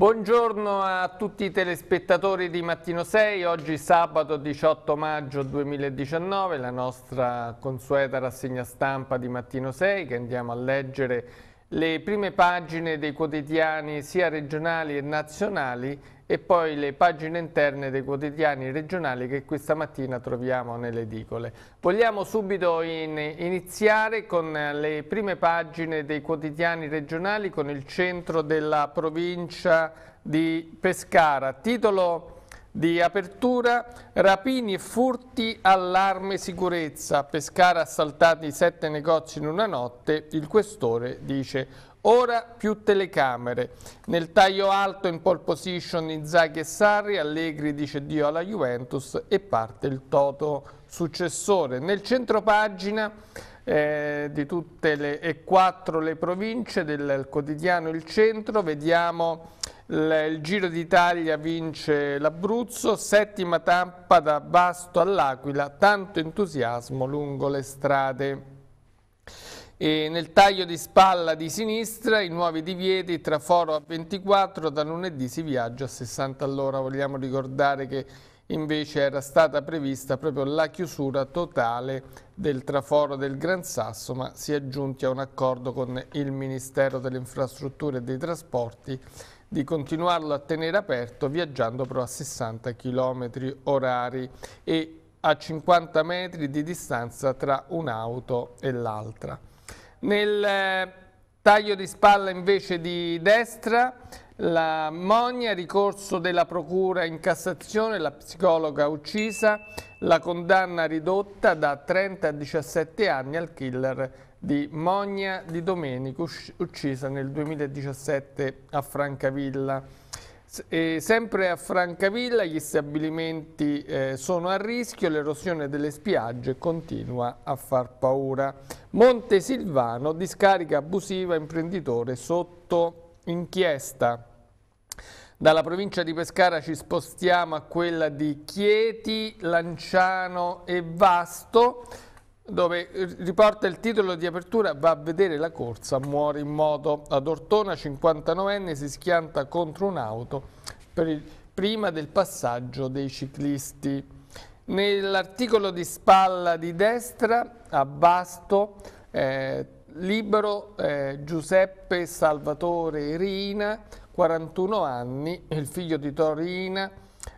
Buongiorno a tutti i telespettatori di Mattino 6, oggi sabato 18 maggio 2019, la nostra consueta rassegna stampa di Mattino 6 che andiamo a leggere le prime pagine dei quotidiani sia regionali e nazionali e poi le pagine interne dei quotidiani regionali che questa mattina troviamo nelle edicole. Vogliamo subito in, iniziare con le prime pagine dei quotidiani regionali con il centro della provincia di Pescara. Titolo di apertura, rapini e furti, allarme sicurezza. Pescara ha assaltati sette negozi in una notte, il questore dice Ora più telecamere. Nel taglio alto in pole position Inzaghi e Sarri, Allegri dice Dio alla Juventus e parte il Toto successore. Nel centro pagina eh, di tutte le, e quattro le province del quotidiano Il Centro vediamo il, il Giro d'Italia vince l'Abruzzo, settima tappa da Basto all'Aquila, tanto entusiasmo lungo le strade. E nel taglio di spalla di sinistra i nuovi divieti tra foro a 24, da lunedì si viaggia a 60 all'ora. Vogliamo ricordare che invece era stata prevista proprio la chiusura totale del traforo del Gran Sasso, ma si è giunti a un accordo con il Ministero delle Infrastrutture e dei Trasporti di continuarlo a tenere aperto viaggiando però a 60 km orari e a 50 metri di distanza tra un'auto e l'altra. Nel eh, taglio di spalla invece di destra, la Mogna, ricorso della procura in Cassazione, la psicologa uccisa, la condanna ridotta da 30 a 17 anni al killer di Monia di Domenico, uccisa nel 2017 a Francavilla. E eh, sempre a Francavilla gli stabilimenti eh, sono a rischio, l'erosione delle spiagge continua a far paura. Monte Silvano, discarica abusiva, imprenditore sotto inchiesta. Dalla provincia di Pescara ci spostiamo a quella di Chieti, Lanciano e Vasto dove riporta il titolo di apertura va a vedere la corsa, muore in moto. Ad Ortona 59enne si schianta contro un'auto prima del passaggio dei ciclisti. Nell'articolo di spalla di destra, a Basto, eh, libero eh, Giuseppe Salvatore Rina, 41 anni, il figlio di Torina,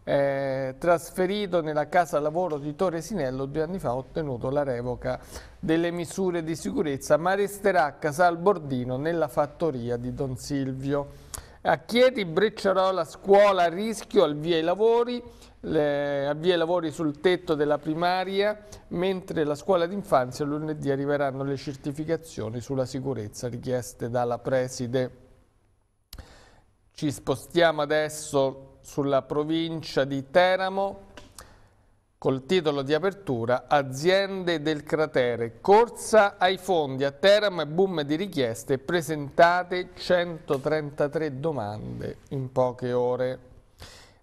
eh, trasferito nella casa lavoro di Torresinello due anni fa ha ottenuto la revoca delle misure di sicurezza ma resterà a Casal Bordino nella fattoria di Don Silvio. A Chieti, Brecciarola, scuola a rischio, al via i lavori, le, avvia i lavori sul tetto della primaria, mentre la scuola d'infanzia lunedì arriveranno le certificazioni sulla sicurezza richieste dalla preside. Ci spostiamo adesso sulla provincia di Teramo col titolo di apertura Aziende del cratere, corsa ai fondi a Teramo e boom di richieste, presentate 133 domande in poche ore.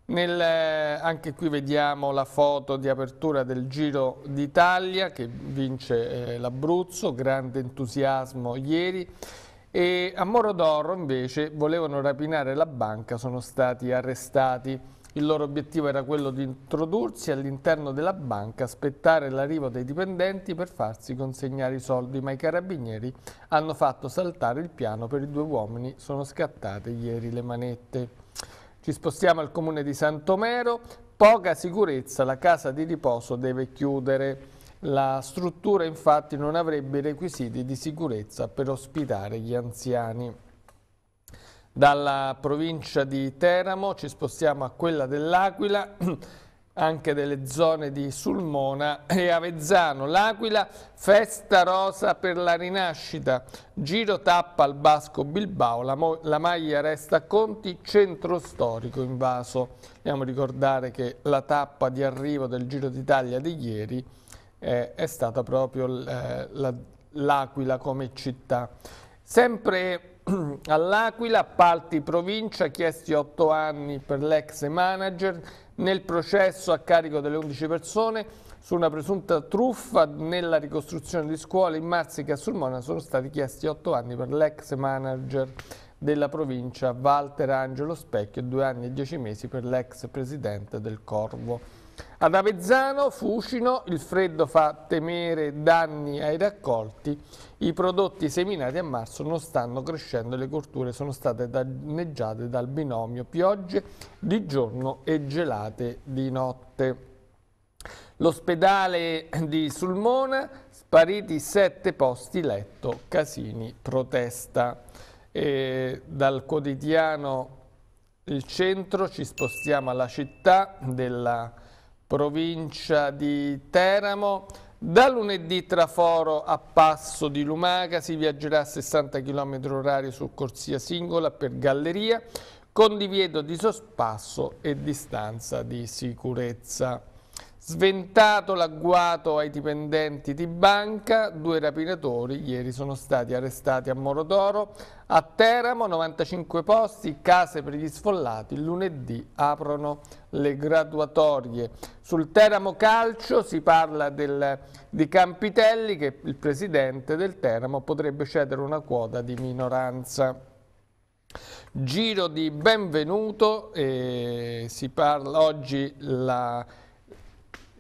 Nel, eh, anche qui vediamo la foto di apertura del Giro d'Italia che vince eh, l'Abruzzo, grande entusiasmo ieri e a Moro d'Oro invece volevano rapinare la banca, sono stati arrestati. Il loro obiettivo era quello di introdursi all'interno della banca, aspettare l'arrivo dei dipendenti per farsi consegnare i soldi, ma i carabinieri hanno fatto saltare il piano per i due uomini, sono scattate ieri le manette. Ci spostiamo al comune di Santomero, poca sicurezza, la casa di riposo deve chiudere. La struttura infatti non avrebbe i requisiti di sicurezza per ospitare gli anziani. Dalla provincia di Teramo ci spostiamo a quella dell'Aquila, anche delle zone di Sulmona e Avezzano. L'Aquila, festa rosa per la rinascita, giro tappa al Basco Bilbao, la, la maglia resta a Conti, centro storico invaso. Dobbiamo ricordare che la tappa di arrivo del Giro d'Italia di ieri eh, è stata proprio eh, l'Aquila come città. Sempre all'Aquila, appalti provincia, chiesti otto anni per l'ex manager nel processo a carico delle 11 persone su una presunta truffa nella ricostruzione di scuole in Marsica e Sulmona sono stati chiesti otto anni per l'ex manager della provincia Walter Angelo Specchio, due anni e dieci mesi per l'ex presidente del Corvo. Ad Avezzano, Fucino, il freddo fa temere danni ai raccolti, i prodotti seminati a marzo non stanno crescendo, le colture sono state danneggiate dal binomio piogge di giorno e gelate di notte. L'ospedale di Sulmona, spariti sette posti letto, Casini protesta. E dal quotidiano Il Centro ci spostiamo alla città della provincia di Teramo. Da lunedì Traforo a Passo di Lumaca si viaggerà a 60 km orari su corsia singola per galleria con divieto di sospasso e distanza di sicurezza. Sventato l'agguato ai dipendenti di banca, due rapinatori ieri sono stati arrestati a Morotoro, a Teramo 95 posti, case per gli sfollati, lunedì aprono le graduatorie. Sul Teramo Calcio si parla del, di Campitelli che il presidente del Teramo potrebbe cedere una quota di minoranza. Giro di benvenuto, eh, si parla oggi la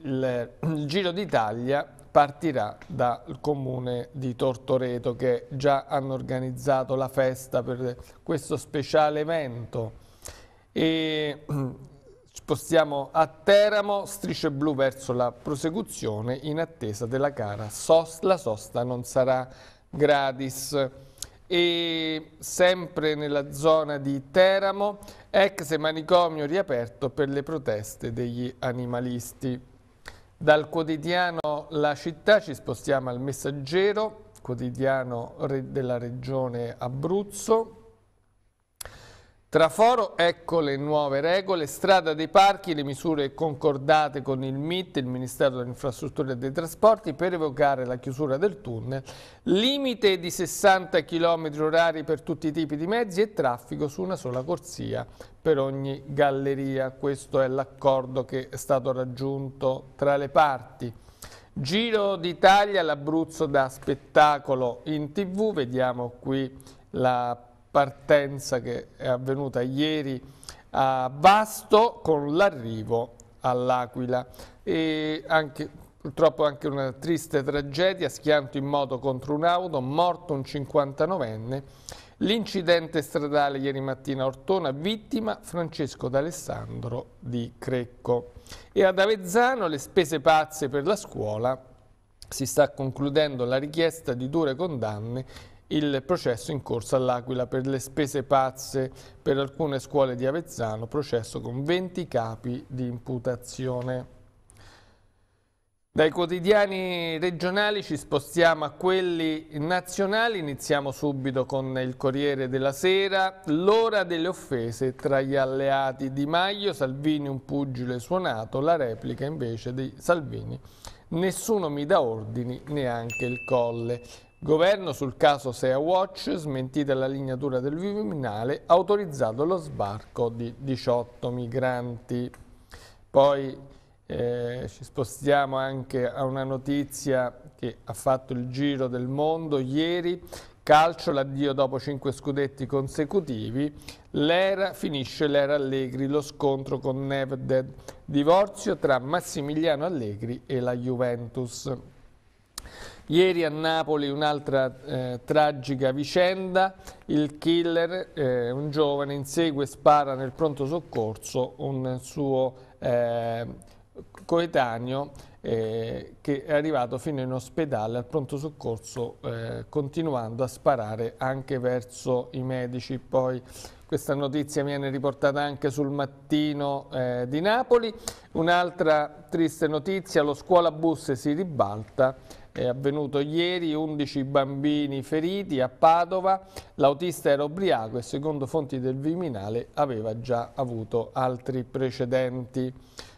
il, il Giro d'Italia partirà dal comune di Tortoreto che già hanno organizzato la festa per questo speciale evento e spostiamo a Teramo, strisce blu verso la prosecuzione in attesa della gara Sost, la sosta non sarà gratis e sempre nella zona di Teramo ex manicomio riaperto per le proteste degli animalisti dal quotidiano La Città ci spostiamo al Messaggero, quotidiano della regione Abruzzo. Traforo, ecco le nuove regole, strada dei parchi, le misure concordate con il MIT, il Ministero delle Infrastrutture e dei Trasporti, per evocare la chiusura del tunnel, limite di 60 km orari per tutti i tipi di mezzi e traffico su una sola corsia per ogni galleria. Questo è l'accordo che è stato raggiunto tra le parti. Giro d'Italia, l'Abruzzo da spettacolo in tv, vediamo qui la partenza che è avvenuta ieri a Vasto con l'arrivo all'Aquila e anche, purtroppo anche una triste tragedia, schianto in moto contro un'auto, morto un 59enne, l'incidente stradale ieri mattina a Ortona, vittima Francesco D'Alessandro di Crecco. E ad Avezzano le spese pazze per la scuola si sta concludendo la richiesta di dure condanne il processo in corso all'Aquila per le spese pazze per alcune scuole di Avezzano, processo con 20 capi di imputazione. Dai quotidiani regionali ci spostiamo a quelli nazionali, iniziamo subito con il Corriere della Sera, l'ora delle offese tra gli alleati di Maio, Salvini un pugile suonato, la replica invece di Salvini, nessuno mi dà ordini, neanche il colle. Governo sul caso Sea Watch, smentita la linea dura del Viminale, autorizzato lo sbarco di 18 migranti. Poi eh, ci spostiamo anche a una notizia che ha fatto il giro del mondo ieri. Calcio, l'addio dopo 5 scudetti consecutivi. L'era finisce l'era Allegri, lo scontro con Neveded. Divorzio tra Massimiliano Allegri e la Juventus. Ieri a Napoli un'altra eh, tragica vicenda, il killer, eh, un giovane, insegue e spara nel pronto soccorso un suo eh, coetaneo eh, che è arrivato fino in ospedale al pronto soccorso eh, continuando a sparare anche verso i medici. Poi questa notizia viene riportata anche sul mattino eh, di Napoli. Un'altra triste notizia, lo scuola bus si ribalta è avvenuto ieri, 11 bambini feriti a Padova, l'autista era ubriaco e secondo fonti del Viminale aveva già avuto altri precedenti.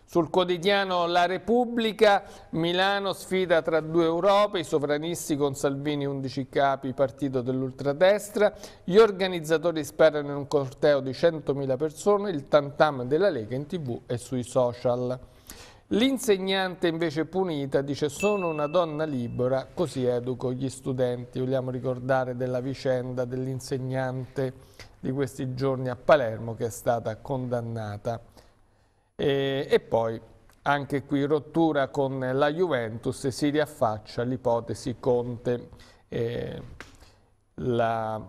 Sul quotidiano La Repubblica, Milano sfida tra due Europe, i sovranisti con Salvini 11 capi, partito dell'ultradestra, gli organizzatori sperano in un corteo di 100.000 persone, il tantam della Lega in tv e sui social. L'insegnante invece punita dice sono una donna libera, così educo gli studenti. Vogliamo ricordare della vicenda dell'insegnante di questi giorni a Palermo che è stata condannata. E, e poi anche qui rottura con la Juventus si riaffaccia l'ipotesi Conte. Eh, la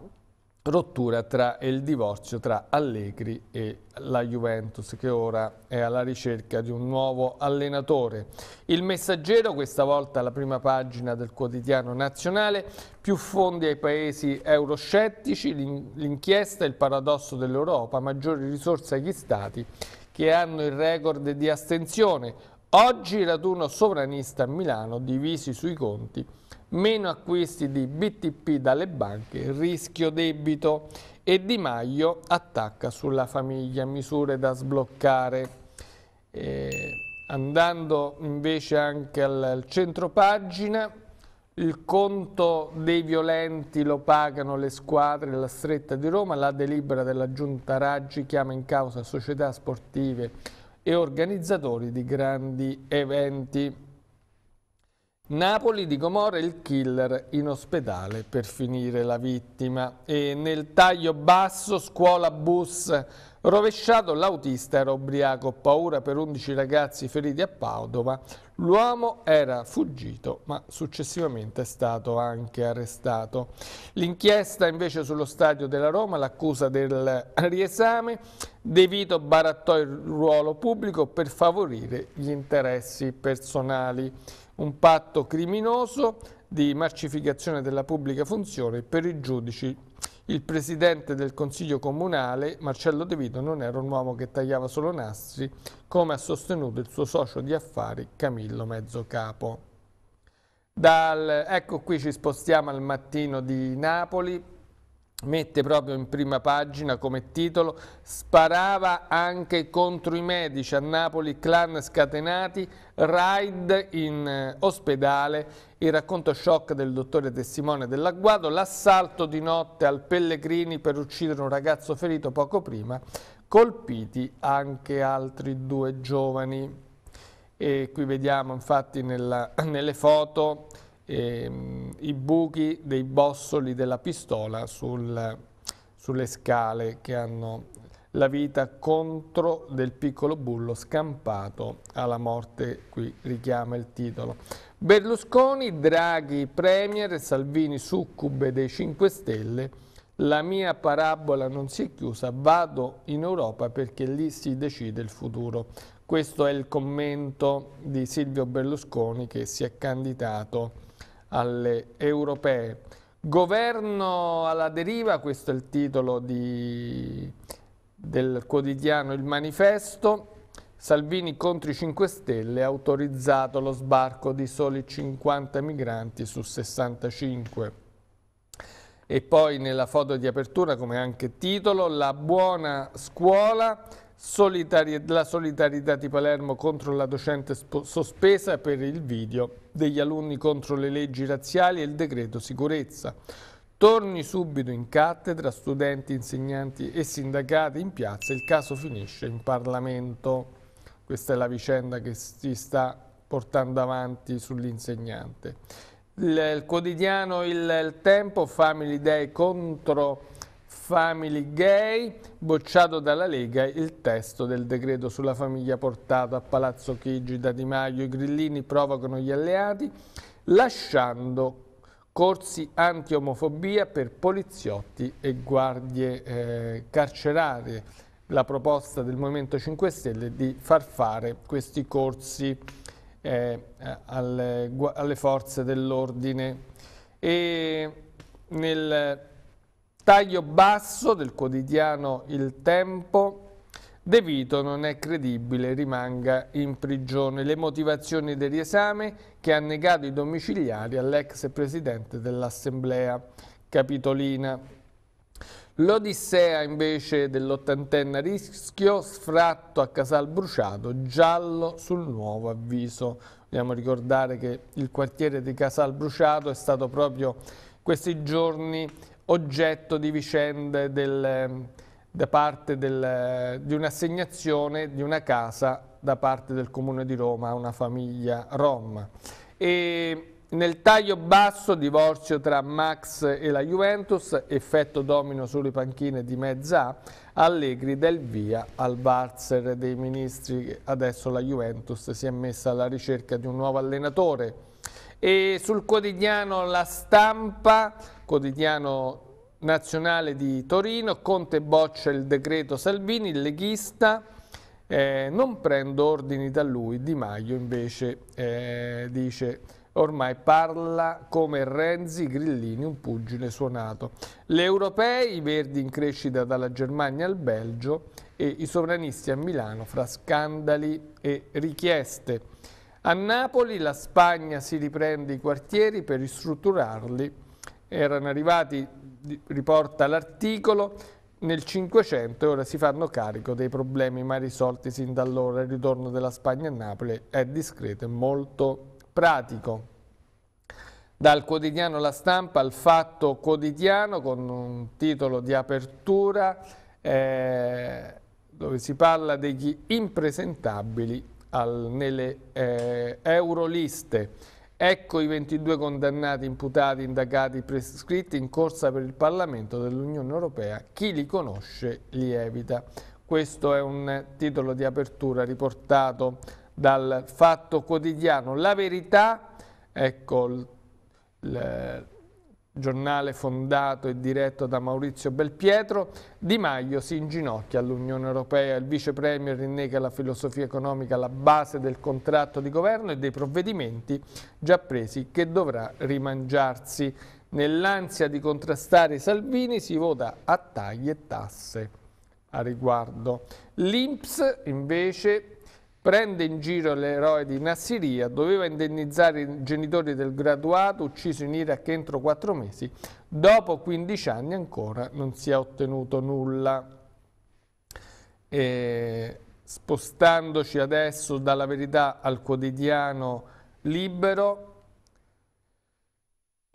rottura tra il divorzio tra Allegri e la Juventus che ora è alla ricerca di un nuovo allenatore. Il messaggero, questa volta alla prima pagina del quotidiano nazionale, più fondi ai paesi euroscettici, l'inchiesta e il paradosso dell'Europa, maggiori risorse agli stati che hanno il record di astensione. Oggi raduno sovranista a Milano divisi sui conti meno acquisti di BTP dalle banche, rischio debito e Di Maio attacca sulla famiglia, misure da sbloccare. Eh, andando invece anche al, al centro pagina, il conto dei violenti lo pagano le squadre della stretta di Roma, la delibera della giunta Raggi chiama in causa società sportive e organizzatori di grandi eventi. Napoli di Gomorra il killer in ospedale per finire la vittima e nel taglio basso scuola bus rovesciato l'autista era ubriaco paura per 11 ragazzi feriti a Padova l'uomo era fuggito ma successivamente è stato anche arrestato l'inchiesta invece sullo stadio della Roma l'accusa del riesame De Vito barattò il ruolo pubblico per favorire gli interessi personali un patto criminoso di marcificazione della pubblica funzione per i giudici. Il presidente del Consiglio Comunale, Marcello De Vito, non era un uomo che tagliava solo nastri, come ha sostenuto il suo socio di affari Camillo Mezzocapo. Dal, ecco qui ci spostiamo al mattino di Napoli, mette proprio in prima pagina come titolo sparava anche contro i medici a Napoli clan scatenati raid in eh, ospedale il racconto shock del dottore testimone dell'agguato l'assalto di notte al Pellegrini per uccidere un ragazzo ferito poco prima colpiti anche altri due giovani e qui vediamo infatti nella, nelle foto ehm, i buchi dei bossoli della pistola sul, sulle scale che hanno la vita contro del piccolo bullo scampato alla morte, qui richiama il titolo. Berlusconi, Draghi, Premier, Salvini, succube dei 5 Stelle, la mia parabola non si è chiusa, vado in Europa perché lì si decide il futuro. Questo è il commento di Silvio Berlusconi che si è candidato alle europee. Governo alla deriva, questo è il titolo di, del quotidiano Il Manifesto. Salvini contro i 5 Stelle ha autorizzato lo sbarco di soli 50 migranti su 65. E poi nella foto di apertura, come anche titolo, la buona scuola la solidarietà di Palermo contro la docente sospesa per il video degli alunni contro le leggi razziali e il decreto sicurezza. Torni subito in cattedra, studenti, insegnanti e sindacati in piazza, il caso finisce in Parlamento. Questa è la vicenda che si sta portando avanti sull'insegnante. Il, quotidiano il, il Tempo, Family Day contro Family Gay, bocciato dalla Lega il testo del decreto sulla famiglia portato a Palazzo Chigi da Di Maio, i grillini provocano gli alleati, lasciando corsi anti-omofobia per poliziotti e guardie eh, carcerarie. La proposta del Movimento 5 Stelle è di far fare questi corsi eh, alle, alle forze dell'ordine. E nel Taglio basso del quotidiano Il Tempo. De Vito non è credibile, rimanga in prigione. Le motivazioni del riesame che ha negato i domiciliari all'ex presidente dell'Assemblea Capitolina. L'odissea invece dell'ottantenne a rischio, sfratto a Casal Bruciato, giallo sul nuovo avviso. Vogliamo ricordare che il quartiere di Casal Bruciato è stato proprio questi giorni oggetto di vicende del, ehm, da parte del, eh, di un'assegnazione di una casa da parte del Comune di Roma a una famiglia rom. E nel taglio basso, divorzio tra Max e la Juventus, effetto domino sulle panchine di Mezza, Allegri del via al valzer dei ministri. Adesso la Juventus si è messa alla ricerca di un nuovo allenatore. E sul quotidiano La Stampa quotidiano nazionale di Torino, Conte boccia il decreto Salvini, il leghista, eh, non prendo ordini da lui, Di Maio invece eh, dice ormai parla come Renzi Grillini, un pugile suonato. Le europee, i verdi in crescita dalla Germania al Belgio e i sovranisti a Milano fra scandali e richieste. A Napoli la Spagna si riprende i quartieri per ristrutturarli erano arrivati, riporta l'articolo, nel 500 e ora si fanno carico dei problemi mai risolti sin da allora. Il ritorno della Spagna a Napoli è discreto e molto pratico. Dal quotidiano La Stampa al Fatto Quotidiano con un titolo di apertura eh, dove si parla degli impresentabili al, nelle eh, Euroliste. Ecco i 22 condannati, imputati, indagati, prescritti in corsa per il Parlamento dell'Unione Europea. Chi li conosce li evita. Questo è un titolo di apertura riportato dal Fatto Quotidiano. La verità, ecco, le, giornale fondato e diretto da Maurizio Belpietro, Di Maio si inginocchia all'Unione Europea, il vice premier rinnega la filosofia economica alla base del contratto di governo e dei provvedimenti già presi che dovrà rimangiarsi. Nell'ansia di contrastare Salvini si vota a tagli e tasse a riguardo. L'Inps invece Prende in giro l'eroe di Nassiria, doveva indennizzare i genitori del graduato ucciso in Iraq entro quattro mesi, dopo 15 anni ancora non si è ottenuto nulla. E spostandoci adesso dalla verità al quotidiano libero,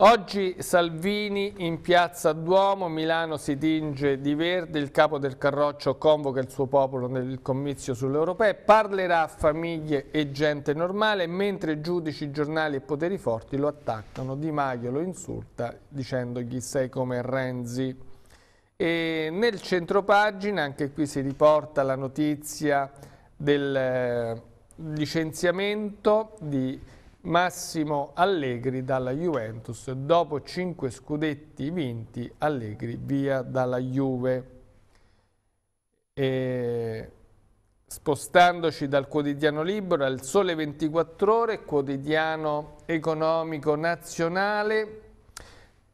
Oggi Salvini in piazza Duomo, Milano si tinge di verde, il capo del Carroccio convoca il suo popolo nel commizio sull'Europea, parlerà a famiglie e gente normale, mentre giudici, giornali e poteri forti lo attaccano, Di Maio lo insulta dicendogli sei come Renzi. E nel centropagina, anche qui si riporta la notizia del eh, licenziamento di Massimo Allegri dalla Juventus, dopo 5 scudetti vinti Allegri via dalla Juve. E spostandoci dal quotidiano libero al Sole 24 Ore, quotidiano economico nazionale,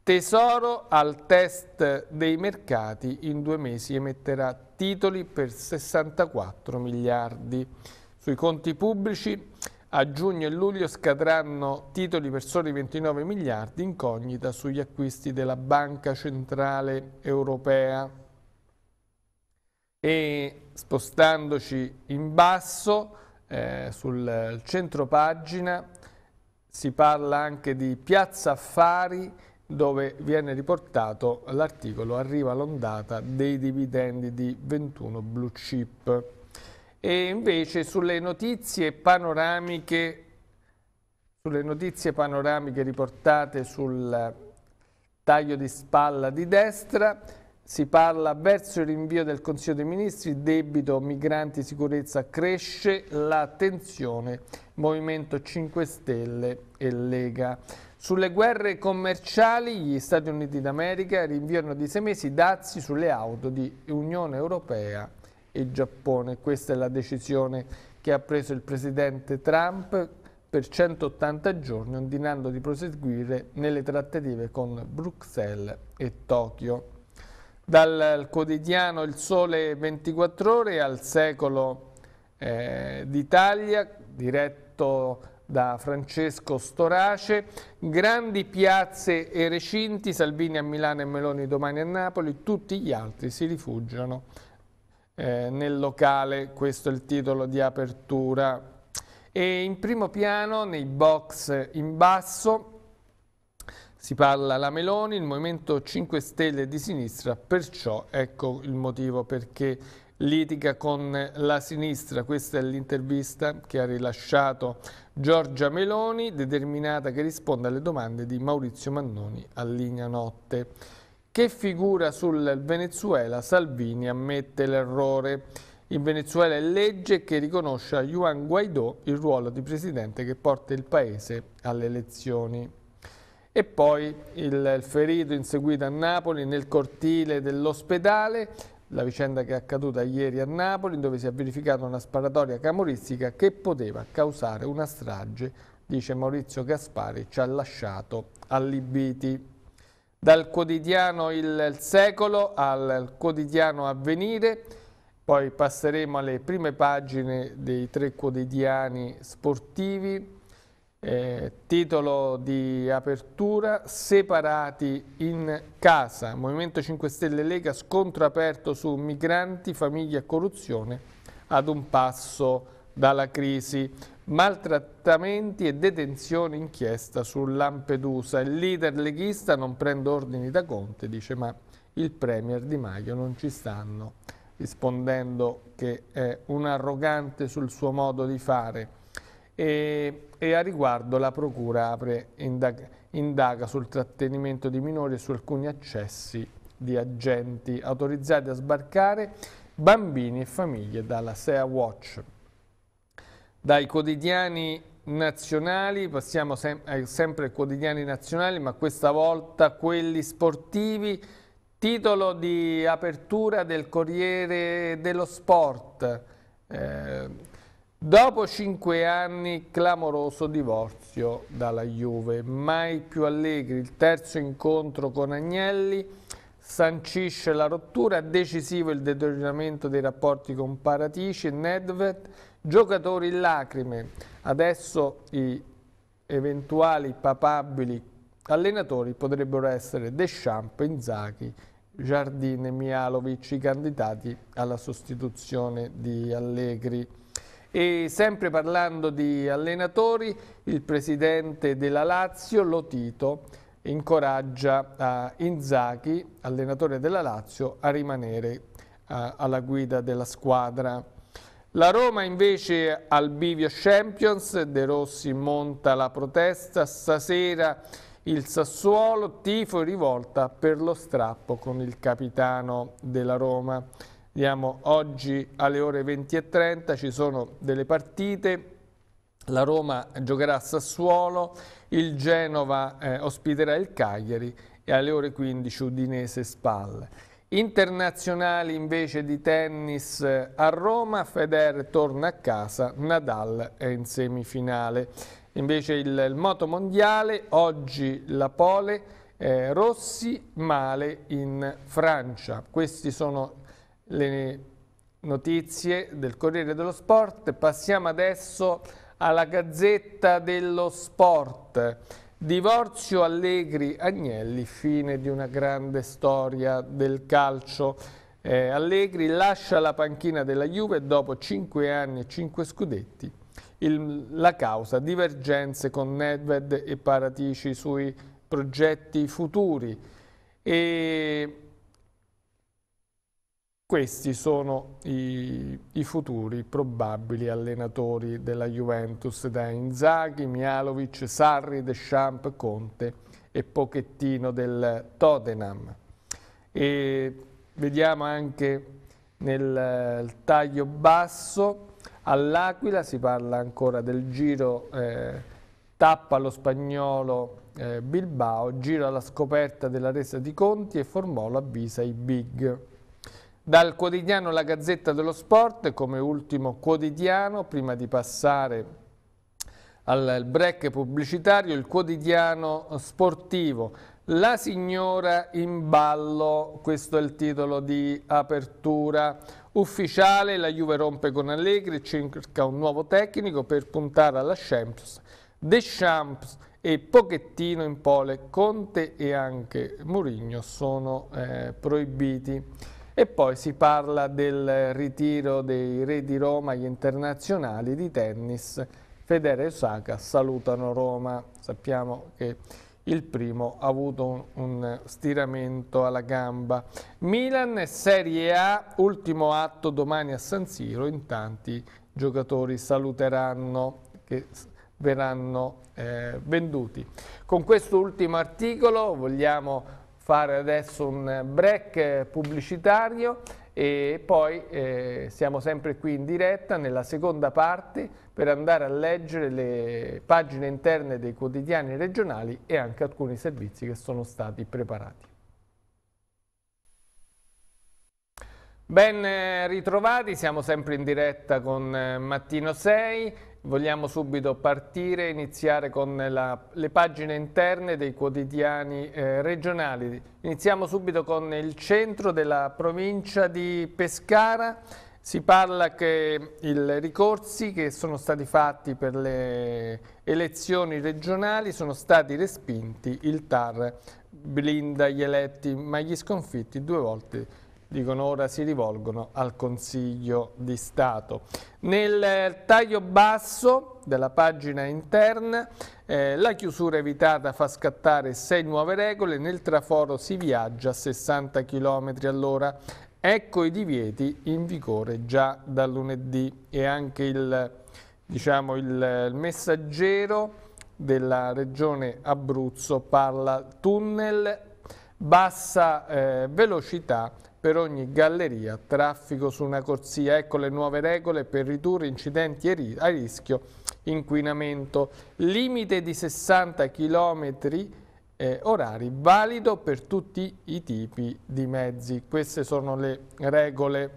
Tesoro al test dei mercati in due mesi emetterà titoli per 64 miliardi. Sui conti pubblici a giugno e luglio scadranno titoli per soli 29 miliardi, incognita sugli acquisti della Banca Centrale Europea. E spostandoci in basso, eh, sul centro pagina, si parla anche di Piazza Affari, dove viene riportato l'articolo Arriva l'ondata dei dividendi di 21 blue chip. E invece sulle notizie panoramiche, sulle notizie panoramiche riportate sul taglio di spalla di destra, si parla verso il rinvio del Consiglio dei Ministri, debito, migranti, sicurezza, cresce la tensione, Movimento 5 Stelle e Lega. Sulle guerre commerciali gli Stati Uniti d'America rinviano di sei mesi i dazi sulle auto di Unione Europea e Giappone. Questa è la decisione che ha preso il presidente Trump per 180 giorni, ordinando di proseguire nelle trattative con Bruxelles e Tokyo. Dal quotidiano Il Sole 24 Ore al secolo eh, d'Italia, diretto da Francesco Storace, grandi piazze e recinti, Salvini a Milano e Meloni domani a Napoli, tutti gli altri si rifugiano eh, nel locale, questo è il titolo di apertura. E in primo piano, nei box in basso, si parla la Meloni, il Movimento 5 Stelle di sinistra, perciò ecco il motivo perché litiga con la sinistra. Questa è l'intervista che ha rilasciato Giorgia Meloni, determinata che risponda alle domande di Maurizio Mannoni a Ligna Notte. Che figura sul Venezuela? Salvini ammette l'errore. In Venezuela è legge che riconosce a Juan Guaidó il ruolo di presidente che porta il paese alle elezioni. E poi il ferito inseguito a Napoli nel cortile dell'ospedale, la vicenda che è accaduta ieri a Napoli dove si è verificata una sparatoria camoristica che poteva causare una strage, dice Maurizio Gaspari, ci ha lasciato allibiti dal quotidiano Il Secolo al quotidiano Avvenire, poi passeremo alle prime pagine dei tre quotidiani sportivi, eh, titolo di apertura, separati in casa, Movimento 5 Stelle Lega, scontro aperto su migranti, famiglia e corruzione ad un passo dalla crisi. Maltrattamenti e detenzioni inchiesta su Lampedusa. Il leader leghista non prende ordini da Conte, dice ma il Premier Di Maio non ci stanno, rispondendo che è un arrogante sul suo modo di fare. E, e a riguardo la Procura apre, indaga, indaga sul trattenimento di minori e su alcuni accessi di agenti autorizzati a sbarcare bambini e famiglie dalla SEA Watch. Dai quotidiani nazionali, passiamo sem ai eh, sempre ai quotidiani nazionali, ma questa volta quelli sportivi. Titolo di apertura del Corriere dello Sport. Eh, dopo cinque anni, clamoroso divorzio dalla Juve. Mai più allegri. Il terzo incontro con Agnelli sancisce la rottura. Decisivo il deterioramento dei rapporti con Paratici e Nedved giocatori in lacrime, adesso i eventuali papabili allenatori potrebbero essere Deschamps, Inzaghi, e Mialovic, i candidati alla sostituzione di Allegri. E sempre parlando di allenatori, il presidente della Lazio, Lotito, incoraggia a Inzaghi, allenatore della Lazio, a rimanere alla guida della squadra. La Roma invece al Bivio Champions, De Rossi monta la protesta, stasera il Sassuolo, tifo e rivolta per lo strappo con il capitano della Roma. Andiamo oggi alle ore 20.30, ci sono delle partite, la Roma giocherà a Sassuolo, il Genova eh, ospiterà il Cagliari e alle ore 15 Udinese Spalle. Internazionali invece di tennis eh, a Roma, Feder torna a casa, Nadal è in semifinale. Invece il, il moto mondiale, oggi la pole, eh, Rossi male in Francia. Queste sono le notizie del Corriere dello Sport. Passiamo adesso alla Gazzetta dello Sport. Divorzio Allegri-Agnelli, fine di una grande storia del calcio. Eh, Allegri lascia la panchina della Juve dopo 5 anni e 5 scudetti. Il, la causa, divergenze con Nedved e Paratici sui progetti futuri. E questi sono i, i, futuri probabili allenatori della Juventus da Inzaghi, Mialovic, Sarri, Deschamps, Conte e Pochettino del Tottenham. E vediamo anche nel taglio basso all'Aquila si parla ancora del giro eh, tappa allo spagnolo eh, Bilbao, giro alla scoperta della resa di Conti e Formola avvisa i big. Dal quotidiano La Gazzetta dello Sport come ultimo quotidiano, prima di passare al break pubblicitario, il quotidiano sportivo la signora in ballo, questo è il titolo di apertura ufficiale, la Juve rompe con Allegri, cerca un nuovo tecnico per puntare alla Champions, De Champs e Pochettino in pole, Conte e anche Mourinho sono eh, proibiti. E poi si parla del ritiro dei re di Roma gli internazionali di tennis. Federer e Osaka salutano Roma. Sappiamo che il primo ha avuto un, un, stiramento alla gamba. Milan Serie A, ultimo atto domani a San Siro, in tanti giocatori saluteranno che verranno eh, venduti. Con questo ultimo articolo vogliamo fare adesso un break pubblicitario e poi eh, siamo sempre qui in diretta nella seconda parte per andare a leggere le pagine interne dei quotidiani regionali e anche alcuni servizi che sono stati preparati. Ben eh, ritrovati, siamo sempre in diretta con eh, Mattino 6 Vogliamo subito partire, iniziare con la, le pagine interne dei quotidiani eh, regionali. Iniziamo subito con il centro della provincia di Pescara. Si parla che i ricorsi che sono stati fatti per le elezioni regionali sono stati respinti. Il TAR blinda gli eletti ma gli sconfitti due volte dicono ora si rivolgono al Consiglio di Stato. Nel eh, taglio basso della pagina interna eh, la chiusura evitata fa scattare sei nuove regole, nel traforo si viaggia a 60 km all'ora, ecco i divieti in vigore già da lunedì e anche il, diciamo, eh, il messaggero della regione Abruzzo parla tunnel bassa eh, velocità per ogni galleria, traffico su una corsia. Ecco le nuove regole per ridurre incidenti a rischio inquinamento. Limite di 60 km eh, orari valido per tutti i tipi di mezzi. Queste sono le regole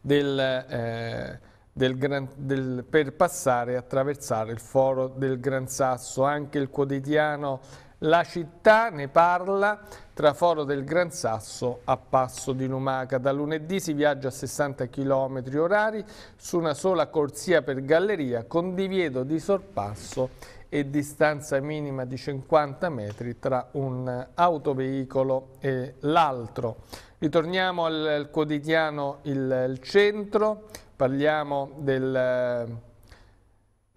del, eh, del gran, del, per passare e attraversare il foro del Gran Sasso. Anche il quotidiano la città ne parla tra Foro del Gran Sasso a Passo di Numaca. Da lunedì si viaggia a 60 km orari su una sola corsia per galleria con divieto di sorpasso e distanza minima di 50 metri tra un autoveicolo e l'altro. Ritorniamo al quotidiano Il Centro, parliamo del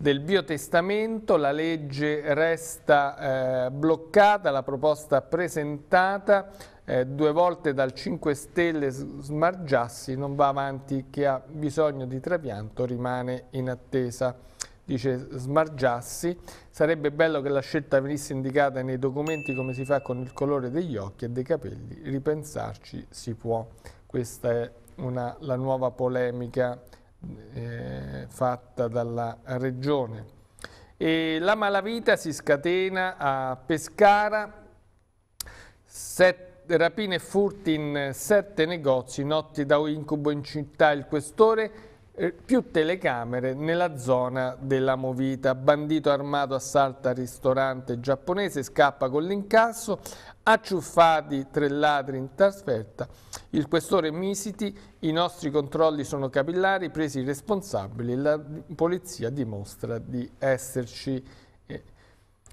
del biotestamento, la legge resta eh, bloccata, la proposta presentata eh, due volte dal 5 Stelle smargiassi, non va avanti chi ha bisogno di trapianto, rimane in attesa dice smargiassi, sarebbe bello che la scelta venisse indicata nei documenti come si fa con il colore degli occhi e dei capelli, ripensarci si può. Questa è una, la nuova polemica eh, fatta dalla regione. E la malavita si scatena a Pescara, sette rapine e furti in sette negozi, notti da incubo in città il questore eh, più telecamere nella zona della movita. Bandito armato assalta ristorante giapponese, scappa con l'incasso, acciuffati tre ladri in trasferta. Il questore Misiti, i nostri controlli sono capillari, presi i responsabili, la polizia dimostra di esserci eh,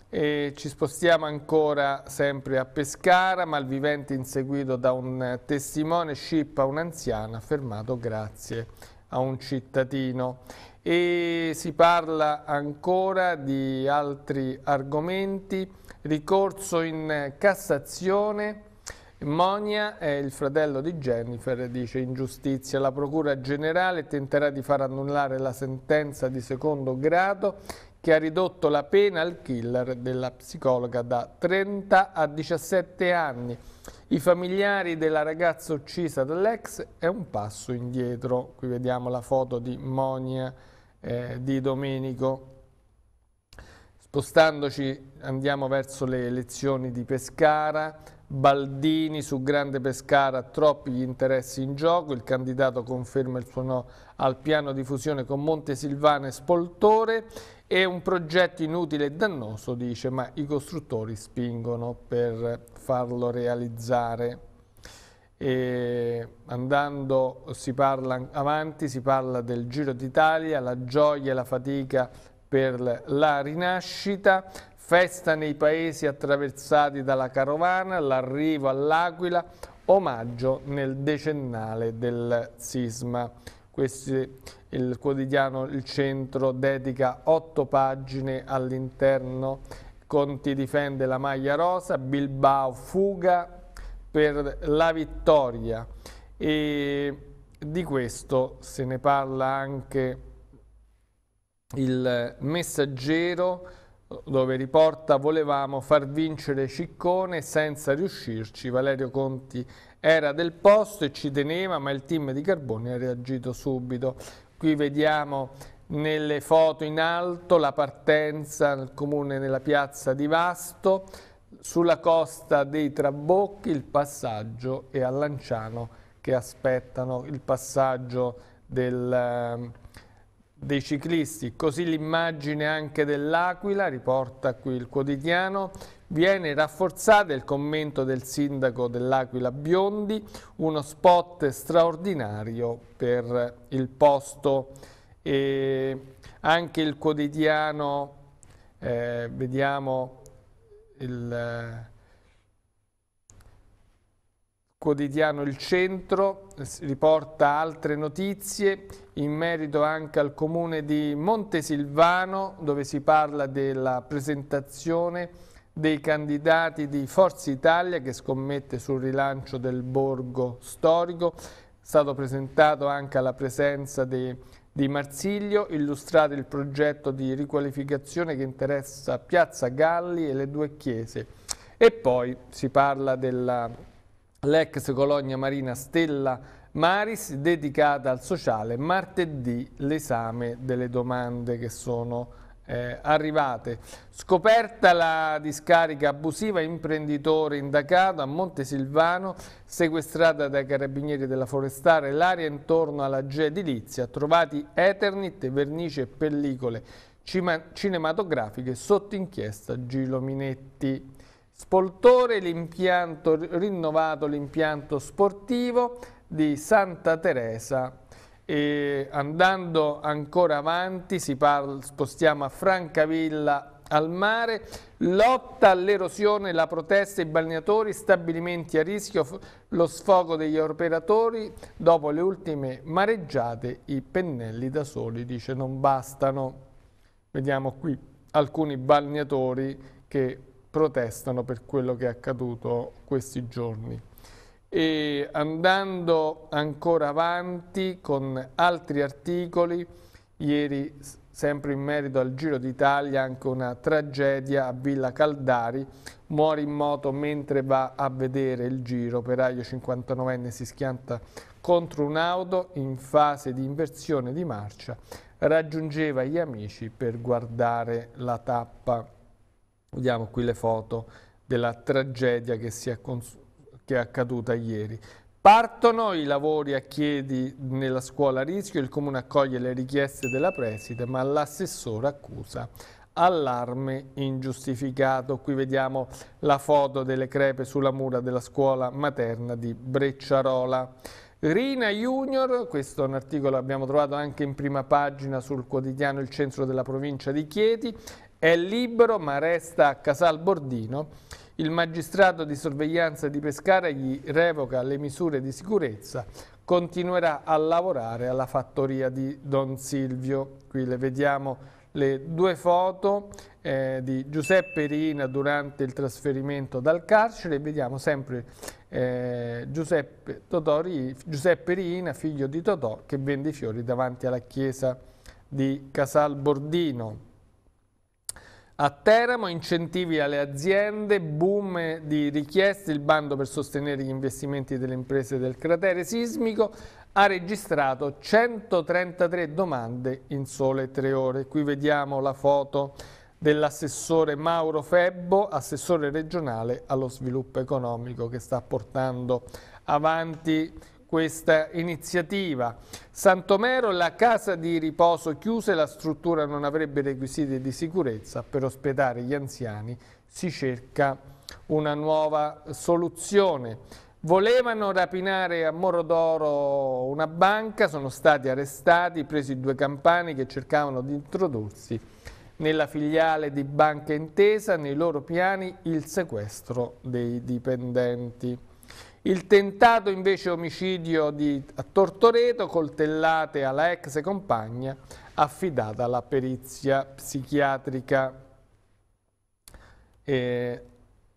e ci spostiamo ancora sempre a Pescara, malvivente inseguito da un testimone, scippa un'anziana, fermato grazie a un cittadino. E si parla ancora di altri argomenti, ricorso in Cassazione, Monia è il fratello di Jennifer, dice ingiustizia. La Procura Generale tenterà di far annullare la sentenza di secondo grado che ha ridotto la pena al killer della psicologa da 30 a 17 anni. I familiari della ragazza uccisa dall'ex è un passo indietro. Qui vediamo la foto di Monia eh, di Domenico. Spostandoci andiamo verso le elezioni di Pescara, Baldini su Grande Pescara, troppi gli interessi in gioco, il candidato conferma il suo no al piano di fusione con Montesilvana e Spoltore è un progetto inutile e dannoso, dice, ma i costruttori spingono per farlo realizzare. E andando si parla avanti, si parla del Giro d'Italia, la gioia e la fatica per la rinascita, Festa nei paesi attraversati dalla carovana, l'arrivo all'Aquila, omaggio nel decennale del sisma. Questi, il quotidiano Il Centro dedica otto pagine all'interno. Conti difende la maglia rosa, Bilbao fuga per la vittoria. E di questo se ne parla anche il messaggero dove riporta volevamo far vincere Ciccone senza riuscirci, Valerio Conti era del posto e ci teneva ma il team di Carboni ha reagito subito. Qui vediamo nelle foto in alto la partenza nel comune nella piazza di Vasto, sulla costa dei Trabocchi il passaggio e a Lanciano che aspettano il passaggio del ehm, dei ciclisti, così l'immagine anche dell'Aquila, riporta qui il quotidiano, viene rafforzata il commento del sindaco dell'Aquila Biondi, uno spot straordinario per il posto e anche il quotidiano, eh, vediamo il quotidiano Il Centro riporta altre notizie in merito anche al comune di Montesilvano dove si parla della presentazione dei candidati di Forza Italia che scommette sul rilancio del borgo storico. È stato presentato anche alla presenza di, di Marsiglio, illustrato il progetto di riqualificazione che interessa Piazza Galli e le due chiese. E poi si parla della l'ex colonia marina Stella Maris dedicata al sociale, martedì l'esame delle domande che sono eh, arrivate. Scoperta la discarica abusiva, imprenditore indagato a Montesilvano, sequestrata dai carabinieri della forestale, l'aria intorno alla G edilizia, trovati Eternit, vernice e pellicole cinematografiche sotto inchiesta Gilo Minetti. Spoltore, l'impianto rinnovato, l'impianto sportivo di Santa Teresa. E andando ancora avanti, parla, spostiamo a Francavilla al mare, lotta all'erosione, la protesta, i balneatori, stabilimenti a rischio, lo sfogo degli operatori, dopo le ultime mareggiate i pennelli da soli, dice, non bastano. Vediamo qui alcuni balneatori che protestano per quello che è accaduto questi giorni. E andando ancora avanti con altri articoli, ieri sempre in merito al Giro d'Italia anche una tragedia a Villa Caldari, muore in moto mentre va a vedere il Giro, operaio 59enne si schianta contro un'auto in fase di inversione di marcia, raggiungeva gli amici per guardare la tappa. Vediamo qui le foto della tragedia che, è, che è accaduta ieri. Partono i lavori a Chiedi nella scuola a rischio, il comune accoglie le richieste della preside, ma l'assessore accusa allarme ingiustificato. Qui vediamo la foto delle crepe sulla mura della scuola materna di Brecciarola. Rina Junior, questo è un articolo che abbiamo trovato anche in prima pagina sul quotidiano Il Centro della Provincia di Chieti, è libero ma resta a Casal Bordino. Il magistrato di sorveglianza di Pescara gli revoca le misure di sicurezza. Continuerà a lavorare alla fattoria di Don Silvio. Qui le vediamo le due foto eh, di Giuseppe Rina durante il trasferimento dal carcere. Vediamo sempre eh, Giuseppe, Totò, Giuseppe Rina, figlio di Totò, che vende i fiori davanti alla chiesa di Casal Bordino. A Teramo incentivi alle aziende, boom di richieste, il bando per sostenere gli investimenti delle imprese del cratere sismico ha registrato 133 domande in sole tre ore. Qui vediamo la foto dell'assessore Mauro Febbo, assessore regionale allo sviluppo economico che sta portando avanti questa iniziativa. Santomero, la casa di riposo chiusa e la struttura non avrebbe requisiti di sicurezza per ospitare gli anziani, si cerca una nuova soluzione. Volevano rapinare a Moro d'Oro una banca, sono stati arrestati, presi due campani che cercavano di introdursi nella filiale di Banca Intesa, nei loro piani il sequestro dei dipendenti. Il tentato invece omicidio di, a Tortoreto, coltellate alla ex compagna, affidata alla perizia psichiatrica. E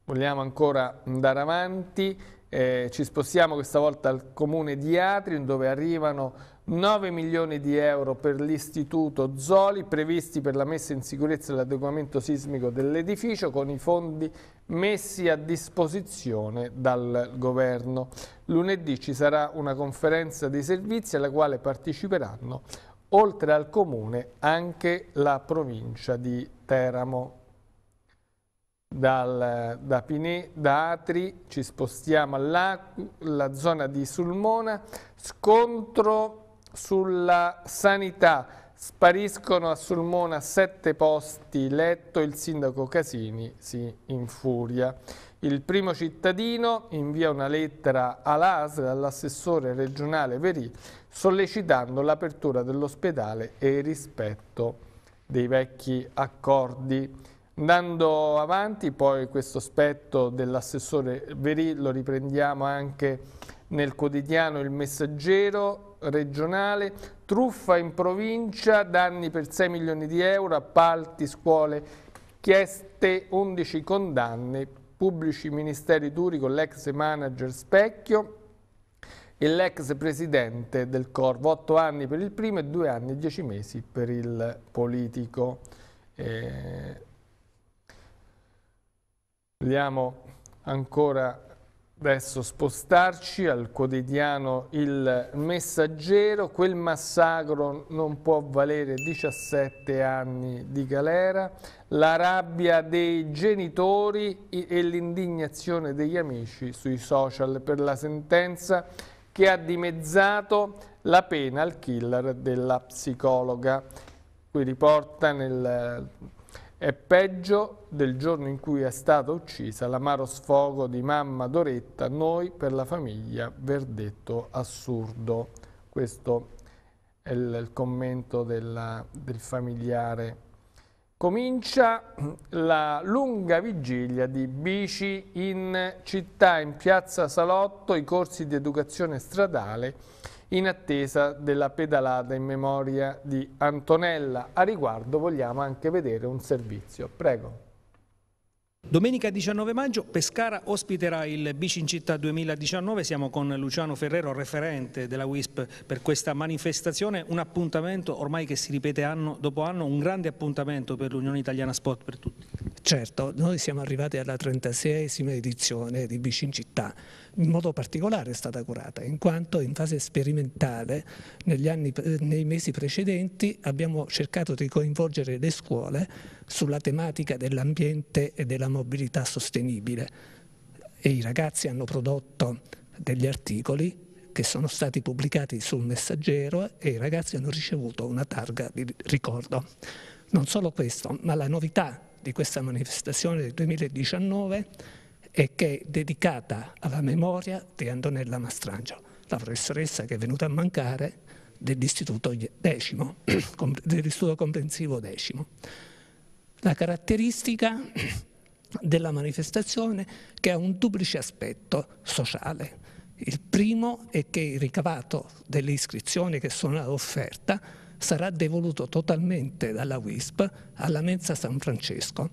vogliamo ancora andare avanti, eh, ci spostiamo questa volta al comune di Atrium dove arrivano 9 milioni di euro per l'Istituto Zoli previsti per la messa in sicurezza e l'adeguamento sismico dell'edificio con i fondi messi a disposizione dal governo. Lunedì ci sarà una conferenza dei servizi alla quale parteciperanno oltre al comune anche la provincia di Teramo. Dal, da Pinè, da Atri, ci spostiamo alla zona di Sulmona, scontro sulla sanità spariscono a Sulmona sette posti letto, il sindaco Casini si infuria. Il primo cittadino invia una lettera all'ASL, all'assessore regionale Verì, sollecitando l'apertura dell'ospedale e il rispetto dei vecchi accordi. Andando avanti, poi questo aspetto dell'assessore Verì lo riprendiamo anche nel quotidiano Il Messaggero, regionale, truffa in provincia, danni per 6 milioni di euro, appalti, scuole chieste, 11 condanne, pubblici ministeri duri con l'ex manager Specchio e l'ex presidente del Corvo, 8 anni per il primo e 2 anni e 10 mesi per il politico. Eh, vediamo ancora Adesso spostarci al quotidiano Il Messaggero, quel massacro non può valere 17 anni di galera, la rabbia dei genitori e l'indignazione degli amici sui social per la sentenza che ha dimezzato la pena al killer della psicologa. Qui riporta nel è peggio del giorno in cui è stata uccisa l'amaro sfogo di mamma Doretta, noi per la famiglia, verdetto assurdo. Questo è il, il commento della, del familiare. Comincia la lunga vigilia di bici in città, in piazza Salotto, i corsi di educazione stradale in attesa della pedalata in memoria di Antonella. A riguardo vogliamo anche vedere un servizio. Prego. Domenica 19 maggio Pescara ospiterà il Bici in Città 2019, siamo con Luciano Ferrero, referente della WISP per questa manifestazione, un appuntamento ormai che si ripete anno dopo anno, un grande appuntamento per l'Unione Italiana Sport per tutti. Certo, noi siamo arrivati alla 36esima edizione di Bici in Città, in modo particolare è stata curata, in quanto in fase sperimentale anni, nei mesi precedenti abbiamo cercato di coinvolgere le scuole sulla tematica dell'ambiente e della mobilità sostenibile e i ragazzi hanno prodotto degli articoli che sono stati pubblicati sul messaggero e i ragazzi hanno ricevuto una targa di ricordo. Non solo questo, ma la novità di questa manifestazione del 2019 e che è dedicata alla memoria di Antonella Mastrangio, la professoressa che è venuta a mancare dell'istituto, decimo, comprensivo X. La caratteristica della manifestazione che ha un duplice aspetto sociale. Il primo è che il ricavato delle iscrizioni che sono all'offerta sarà devoluto totalmente dalla WISP alla mensa San Francesco.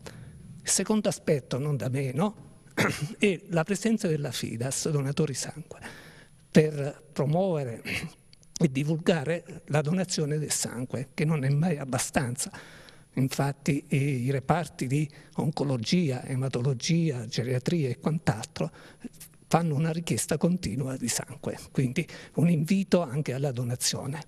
Il secondo aspetto, non da meno, e la presenza della FIDAS, donatori sangue, per promuovere e divulgare la donazione del sangue, che non è mai abbastanza. Infatti eh, i reparti di oncologia, ematologia, geriatria e quant'altro fanno una richiesta continua di sangue, quindi un invito anche alla donazione.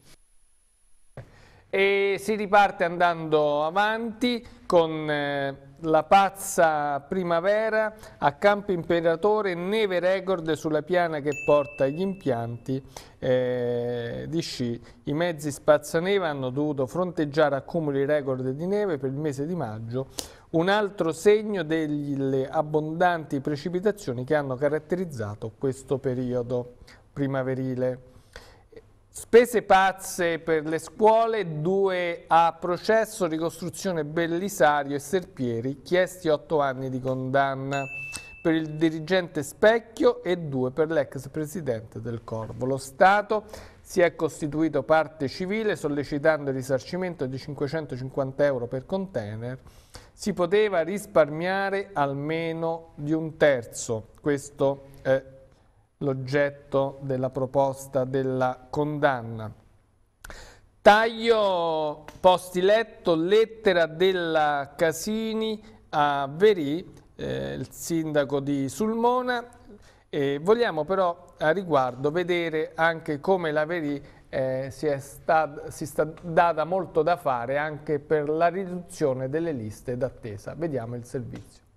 E si riparte andando avanti con eh, la pazza primavera a Campo Imperatore, neve record sulla piana che porta gli impianti eh, di sci. I mezzi spazzaneve hanno dovuto fronteggiare accumuli record di neve per il mese di maggio, un altro segno delle abbondanti precipitazioni che hanno caratterizzato questo periodo primaverile. Spese pazze per le scuole, due a processo, ricostruzione Bellisario e Serpieri, chiesti otto anni di condanna per il dirigente Specchio e due per l'ex presidente del Corvo. Lo Stato si è costituito parte civile sollecitando il risarcimento di 550 euro per container. Si poteva risparmiare almeno di un terzo, questo è l'oggetto della proposta della condanna. Taglio posti letto, lettera della Casini a Verì, eh, il sindaco di Sulmona. E vogliamo però a riguardo vedere anche come la Verì eh, si, si sta data molto da fare anche per la riduzione delle liste d'attesa. Vediamo il servizio.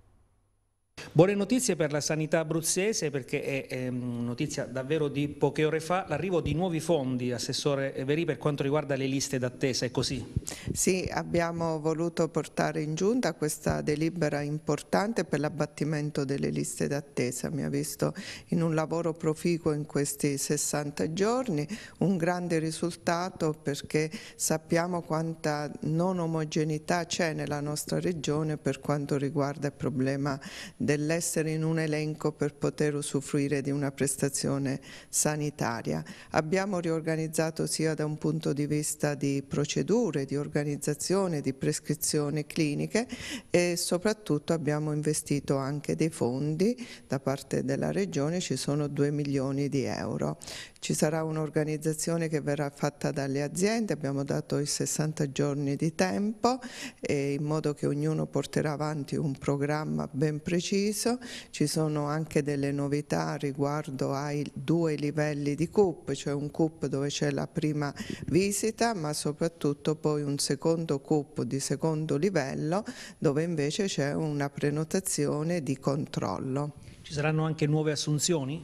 Buone notizie per la sanità abruzzese perché è, è mm, notizia davvero di poche ore fa, l'arrivo di nuovi fondi, Assessore Veri, per quanto riguarda le liste d'attesa, è così? Sì, abbiamo voluto portare in giunta questa delibera importante per l'abbattimento delle liste d'attesa, mi ha visto in un lavoro proficuo in questi 60 giorni, un grande risultato perché sappiamo quanta non omogeneità c'è nella nostra regione per quanto riguarda il problema del dell'essere in un elenco per poter usufruire di una prestazione sanitaria. Abbiamo riorganizzato sia da un punto di vista di procedure, di organizzazione, di prescrizioni cliniche e soprattutto abbiamo investito anche dei fondi da parte della Regione, ci sono 2 milioni di euro. Ci sarà un'organizzazione che verrà fatta dalle aziende, abbiamo dato i 60 giorni di tempo in modo che ognuno porterà avanti un programma ben preciso. Ci sono anche delle novità riguardo ai due livelli di CUP, cioè un CUP dove c'è la prima visita ma soprattutto poi un secondo CUP di secondo livello dove invece c'è una prenotazione di controllo. Ci saranno anche nuove assunzioni?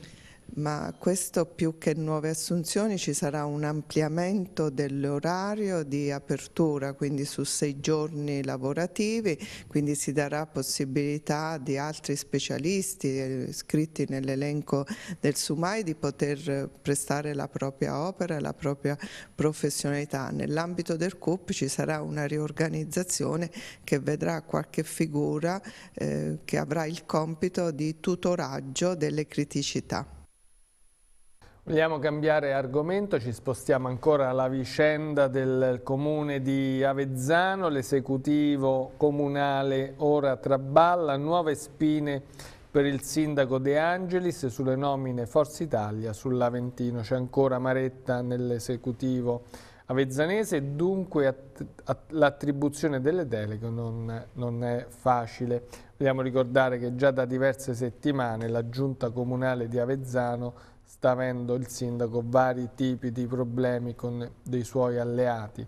ma questo più che nuove assunzioni ci sarà un ampliamento dell'orario di apertura, quindi su sei giorni lavorativi, quindi si darà possibilità di altri specialisti eh, iscritti nell'elenco del SUMAI di poter prestare la propria opera e la propria professionalità. Nell'ambito del CUP ci sarà una riorganizzazione che vedrà qualche figura eh, che avrà il compito di tutoraggio delle criticità. Vogliamo cambiare argomento, ci spostiamo ancora alla vicenda del comune di Avezzano, l'esecutivo comunale ora traballa, nuove spine per il sindaco De Angelis sulle nomine Forza Italia sull'Aventino, c'è ancora Maretta nell'esecutivo avezzanese, dunque l'attribuzione delle deleghe non, non, è facile. Vogliamo ricordare che già da diverse settimane la giunta comunale di Avezzano sta avendo il sindaco vari tipi di problemi con dei suoi alleati.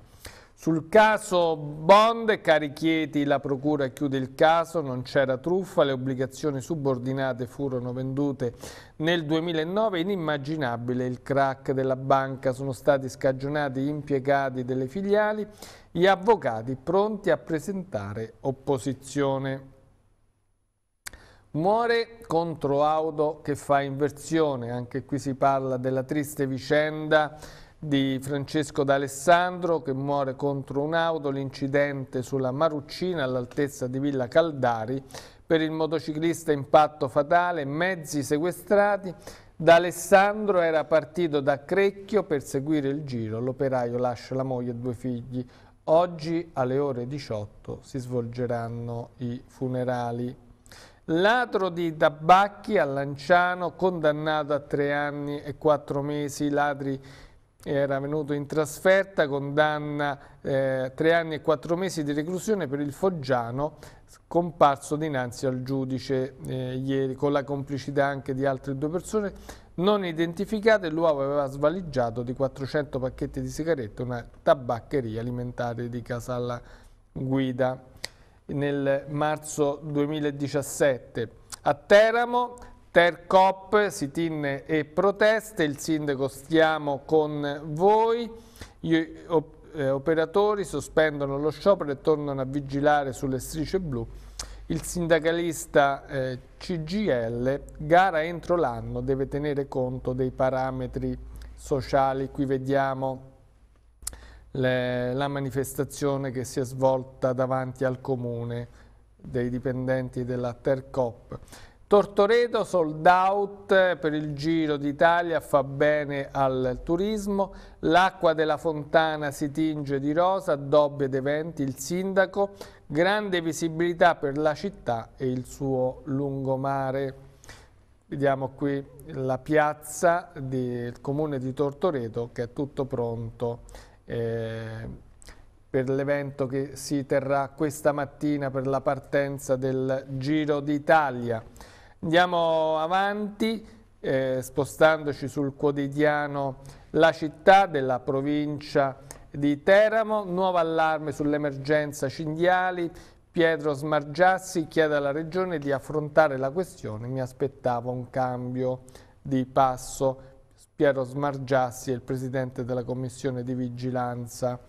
Sul caso Bond, cari Chieti, la procura chiude il caso, non c'era truffa, le obbligazioni subordinate furono vendute nel 2009, inimmaginabile il crack della banca, sono stati scagionati gli impiegati delle filiali, gli avvocati pronti a presentare opposizione. Muore contro auto che fa inversione, anche qui si parla della triste vicenda di Francesco D'Alessandro che muore contro un'auto, l'incidente sulla Maruccina all'altezza di Villa Caldari, per il motociclista impatto fatale, mezzi sequestrati, D'Alessandro era partito da Crecchio per seguire il giro, l'operaio lascia la moglie e due figli. Oggi alle ore 18 si svolgeranno i funerali. Ladro di tabacchi a Lanciano, condannato a tre anni e quattro mesi, ladri era venuto in trasferta, condanna eh, tre anni e quattro mesi di reclusione per il Foggiano, scomparso dinanzi al giudice eh, ieri, con la complicità anche di altre due persone non identificate, l'uomo aveva svaligiato di 400 pacchetti di sigarette una tabaccheria alimentare di Casalla Guida nel marzo 2017. A Teramo, Tercop, sitin e proteste, il sindaco stiamo con voi, gli eh, operatori sospendono lo sciopero e tornano a vigilare sulle strisce blu. Il sindacalista eh, CGL, gara entro l'anno, deve tenere conto dei parametri sociali. Qui vediamo le, la manifestazione che si è svolta davanti al comune dei dipendenti della Tercop. Tortoreto sold out per il Giro d'Italia, fa bene al turismo, l'acqua della fontana si tinge di rosa, Dobbe ed eventi, il sindaco, grande visibilità per la città e il suo lungomare. Vediamo qui la piazza del comune di Tortoreto che è tutto pronto Ehm, per l'evento che si terrà questa mattina per la partenza del Giro d'Italia. Andiamo avanti eh, spostandoci sul quotidiano La città della provincia di Teramo, nuovo allarme sull'emergenza cinghiali, Pietro Smargiassi chiede alla Regione di affrontare la questione, mi aspettavo un cambio di passo Piero Smargiassi è il presidente della commissione di vigilanza.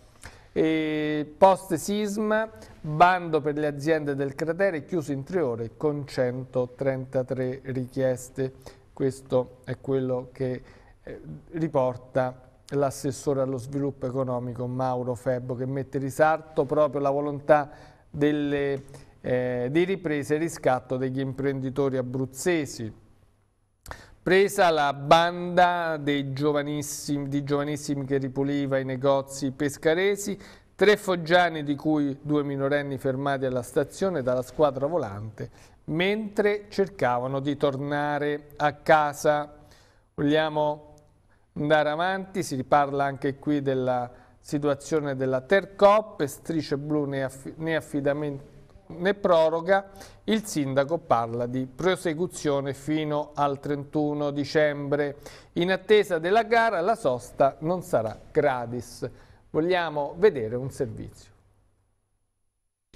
E post sisma, bando per le aziende del cratere chiuso in tre ore con 133 richieste. Questo è quello che eh, riporta l'assessore allo sviluppo economico Mauro Febbo che mette in risalto proprio la volontà delle, eh, di riprese e riscatto degli imprenditori abruzzesi. Presa la banda dei giovanissimi, di giovanissimi che ripuliva i negozi pescaresi, tre foggiani di cui due minorenni fermati alla stazione dalla squadra volante mentre cercavano di tornare a casa. Vogliamo andare avanti, si riparla anche qui della situazione della Tercop, strisce blu né, aff né affidamento né proroga, il sindaco parla di prosecuzione fino al 31 dicembre. In attesa della gara la sosta non sarà gratis. Vogliamo vedere un servizio.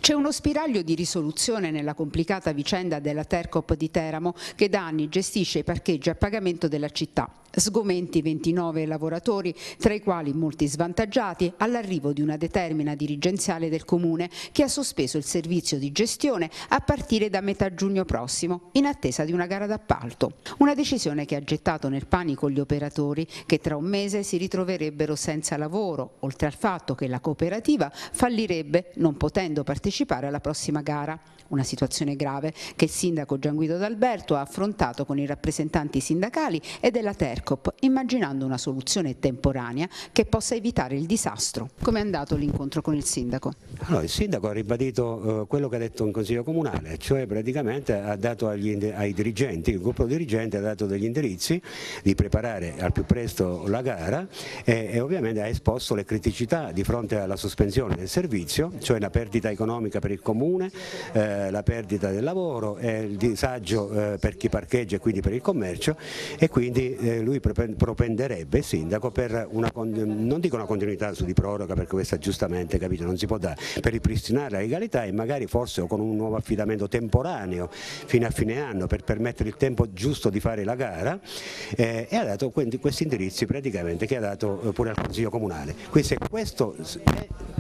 C'è uno spiraglio di risoluzione nella complicata vicenda della Tercop di Teramo che da anni gestisce i parcheggi a pagamento della città. Sgomenti 29 lavoratori, tra i quali molti svantaggiati, all'arrivo di una determina dirigenziale del Comune che ha sospeso il servizio di gestione a partire da metà giugno prossimo, in attesa di una gara d'appalto. Una decisione che ha gettato nel panico gli operatori che tra un mese si ritroverebbero senza lavoro, oltre al fatto che la cooperativa fallirebbe non potendo partecipare partecipare alla prossima gara. Una situazione grave che il sindaco Gian Guido D'Alberto ha affrontato con i rappresentanti sindacali e della Tercop, immaginando una soluzione temporanea che possa evitare il disastro. Come è andato l'incontro con il sindaco? Allora, il sindaco ha ribadito eh, quello che ha detto in Consiglio Comunale, cioè praticamente ha dato agli, ai dirigenti, il gruppo dirigente ha dato degli indirizzi di preparare al più presto la gara e, e ovviamente ha esposto le criticità di fronte alla sospensione del servizio, cioè la perdita economica economica per il comune, eh, la perdita del lavoro, eh, il disagio eh, per chi parcheggia e quindi per il commercio e quindi eh, lui propenderebbe il sindaco per una, non dico una continuità su di proroga perché questa giustamente capito, non si può dare, per ripristinare la legalità e magari forse con un nuovo affidamento temporaneo fino a fine anno per permettere il tempo giusto di fare la gara eh, e ha dato questi indirizzi praticamente che ha dato eh, pure al Consiglio Comunale. Quindi se questo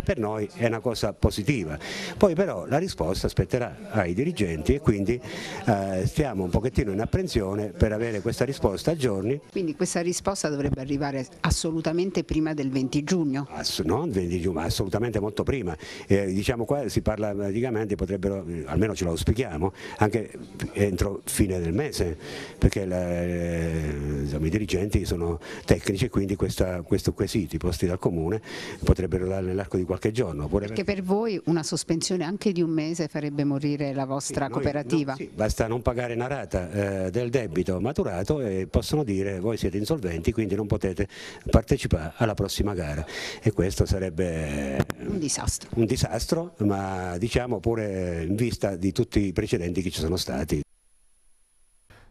per noi è una cosa positiva. Poi però la risposta aspetterà ai dirigenti e quindi eh, stiamo un pochettino in apprensione per avere questa risposta a giorni. Quindi questa risposta dovrebbe arrivare assolutamente prima del 20 giugno? Ass non 20 giugno, ma assolutamente molto prima. Eh, diciamo qua si parla eh, praticamente, potrebbero, eh, almeno ce lo auspichiamo, anche entro fine del mese, perché la, eh, insomma, i dirigenti sono tecnici e quindi questa, questo quesiti posti dal comune potrebbero dare nell'arco di qualche giorno. Perché per voi una sospensione sospensione anche di un mese farebbe morire la vostra sì, cooperativa? Noi, no, sì, basta non pagare una rata eh, del debito maturato e possono dire voi siete insolventi quindi non potete partecipare alla prossima gara e questo sarebbe eh, un disastro, un disastro ma diciamo pure in vista di tutti i precedenti che ci sono stati.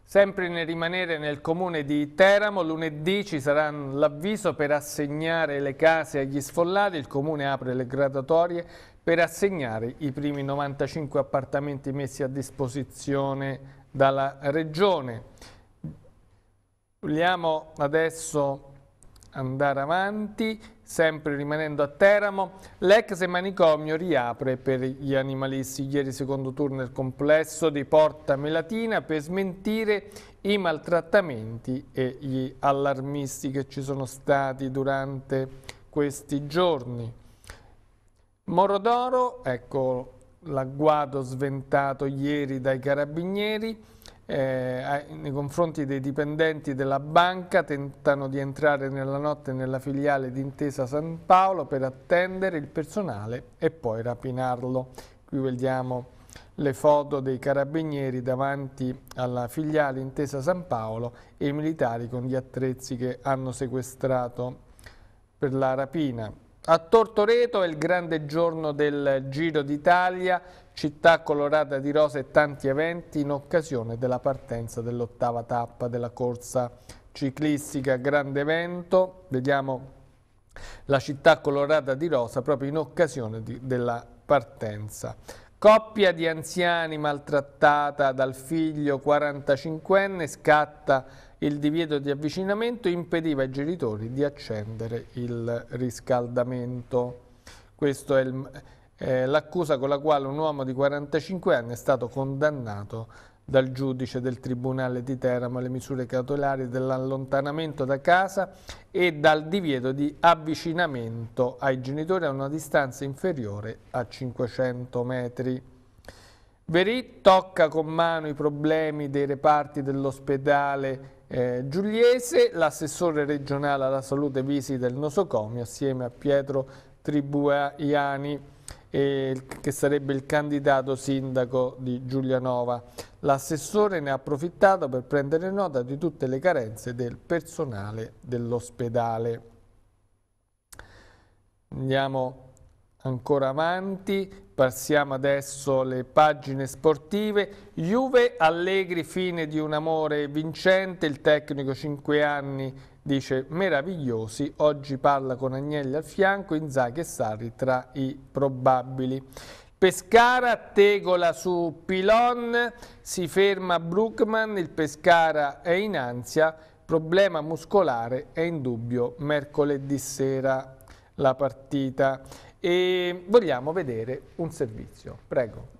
Sempre nel rimanere nel comune di Teramo, lunedì ci sarà l'avviso per assegnare le case agli sfollati, il comune apre le graduatorie per assegnare i primi 95 appartamenti messi a disposizione dalla Regione. Vogliamo adesso andare avanti, sempre rimanendo a Teramo, l'ex manicomio riapre per gli animalisti. Ieri secondo turno il complesso di Porta Melatina per smentire i maltrattamenti e gli allarmisti che ci sono stati durante questi giorni. Morodoro, ecco l'agguato sventato ieri dai carabinieri, eh, nei confronti dei dipendenti della banca tentano di entrare nella notte nella filiale di Intesa San Paolo per attendere il personale e poi rapinarlo. Qui vediamo le foto dei carabinieri davanti alla filiale Intesa San Paolo e i militari con gli attrezzi che hanno sequestrato per la rapina. A Tortoreto è il grande giorno del Giro d'Italia, città colorata di rosa e tanti eventi in occasione della partenza dell'ottava tappa della corsa ciclistica. Grande evento, vediamo la città colorata di rosa proprio in occasione di, della partenza. Coppia di anziani maltrattata dal figlio 45enne scatta il divieto di avvicinamento impediva ai genitori di accendere il riscaldamento. Questa è l'accusa con la quale un uomo di 45 anni è stato condannato dal giudice del Tribunale di Teramo alle misure cautelari dell'allontanamento da casa e dal divieto di avvicinamento ai genitori a una distanza inferiore a 500 metri. Verì tocca con mano i problemi dei reparti dell'ospedale eh, Giuliese, l'assessore regionale alla salute visita il nosocomio assieme a Pietro Tribuiani che sarebbe il candidato sindaco di Giulianova. L'assessore ne ha approfittato per prendere nota di tutte le carenze del personale dell'ospedale. Andiamo ancora avanti, passiamo adesso alle pagine sportive. Juve Allegri, fine di un amore vincente, il tecnico 5 anni dice meravigliosi, oggi parla con Agnelli al fianco, Inzaghi e Sarri tra i probabili. Pescara, Tegola su Pilon, si ferma Brookman, il Pescara è in ansia, problema muscolare è in dubbio mercoledì sera la partita e vogliamo vedere un servizio. Prego.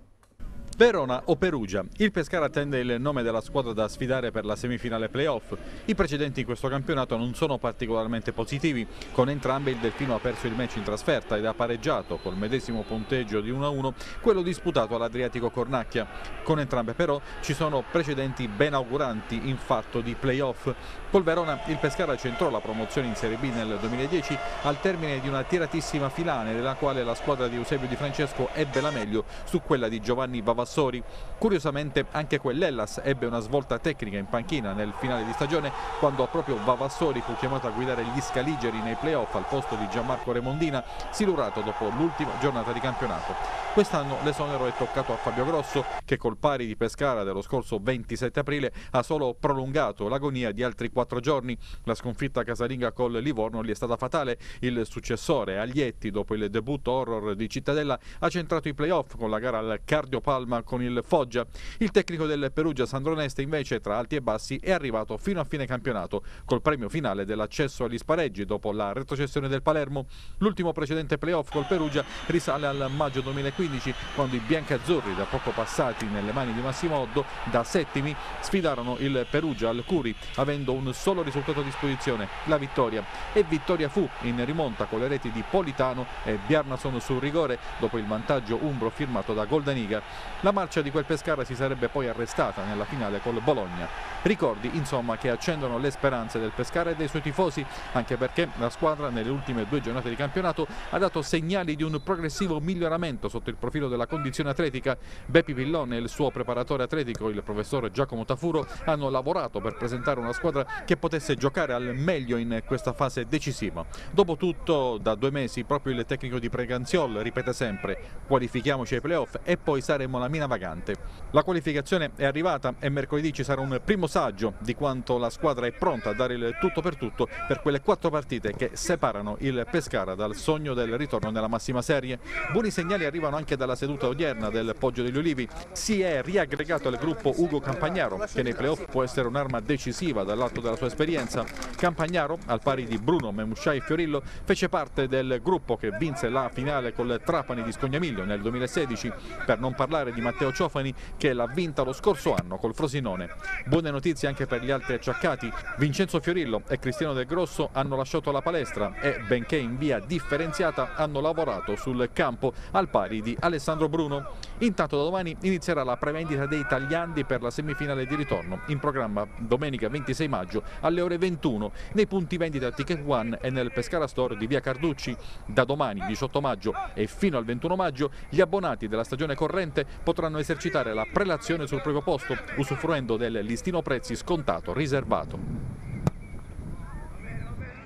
Verona o Perugia. Il Pescara attende il nome della squadra da sfidare per la semifinale playoff. I precedenti in questo campionato non sono particolarmente positivi, con entrambe il Delfino ha perso il match in trasferta ed ha pareggiato col medesimo punteggio di 1-1 quello disputato all'Adriatico Cornacchia. Con entrambe però ci sono precedenti ben auguranti in fatto di playoff. Col Verona il Pescara centrò la promozione in Serie B nel 2010 al termine di una tiratissima filane nella quale la squadra di Eusebio Di Francesco ebbe la meglio su quella di Giovanni Bavassini Valsori. Curiosamente anche quell'Ellas ebbe una svolta tecnica in panchina nel finale di stagione quando proprio Vavassori fu chiamato a guidare gli scaligeri nei playoff al posto di Gianmarco Remondina, silurato dopo l'ultima giornata di campionato. Quest'anno l'esonero è toccato a Fabio Grosso che col pari di Pescara dello scorso 27 aprile ha solo prolungato l'agonia di altri quattro giorni. La sconfitta casalinga col Livorno gli è stata fatale. Il successore Aglietti dopo il debutto horror di Cittadella ha centrato i playoff con la gara al Cardio Palma prima con il Foggia. Il tecnico del Perugia Sandro Neste invece tra alti e bassi è arrivato fino a fine campionato col premio finale dell'accesso agli spareggi dopo la retrocessione del Palermo. L'ultimo precedente playoff col Perugia risale al maggio 2015 quando i biancazzurri da poco passati nelle mani di Massimo Oddo da settimi sfidarono il Perugia al Curi avendo un solo risultato a disposizione, la vittoria. E vittoria fu in rimonta con le reti di Politano e Bjarnason sul rigore dopo il vantaggio umbro firmato da Goldaniga. La marcia di quel Pescara si sarebbe poi arrestata nella finale col Bologna. Ricordi insomma che accendono le speranze del Pescara e dei suoi tifosi, anche perché la squadra nelle ultime due giornate di campionato ha dato segnali di un progressivo miglioramento sotto il profilo della condizione atletica. Beppi Pillone e il suo preparatore atletico, il professor Giacomo Tafuro, hanno lavorato per presentare una squadra che potesse giocare al meglio in questa fase decisiva. Dopotutto, da due mesi, proprio il tecnico di Preganziol ripete sempre qualifichiamoci ai playoff e poi saremo la migliore cammina vagante. La qualificazione è arrivata e mercoledì ci sarà un primo saggio di quanto la squadra è pronta a dare il tutto per tutto per quelle quattro partite che separano il Pescara dal sogno del ritorno nella massima serie. Buoni segnali arrivano anche dalla seduta odierna del Poggio degli Olivi. Si è riaggregato al gruppo Ugo Campagnaro che nei playoff può essere un'arma decisiva dall'alto della sua esperienza. Campagnaro, al pari di Bruno, Memusciai e Fiorillo, fece parte del gruppo che vinse la finale con le Trapani di Scognamiglio nel 2016, per non parlare di di Matteo Ciofani che l'ha vinta lo scorso anno col Frosinone. Buone notizie anche per gli altri acciaccati. Vincenzo Fiorillo e Cristiano Del Grosso hanno lasciato la palestra e, benché in via differenziata, hanno lavorato sul campo al pari di Alessandro Bruno. Intanto da domani inizierà la prevendita dei tagliandi per la semifinale di ritorno, in programma domenica 26 maggio alle ore 21 nei punti vendita Ticket One e nel Pescara Store di via Carducci. Da domani 18 maggio e fino al 21 maggio gli abbonati della stagione corrente potranno esercitare la prelazione sul proprio posto, usufruendo del listino prezzi scontato riservato.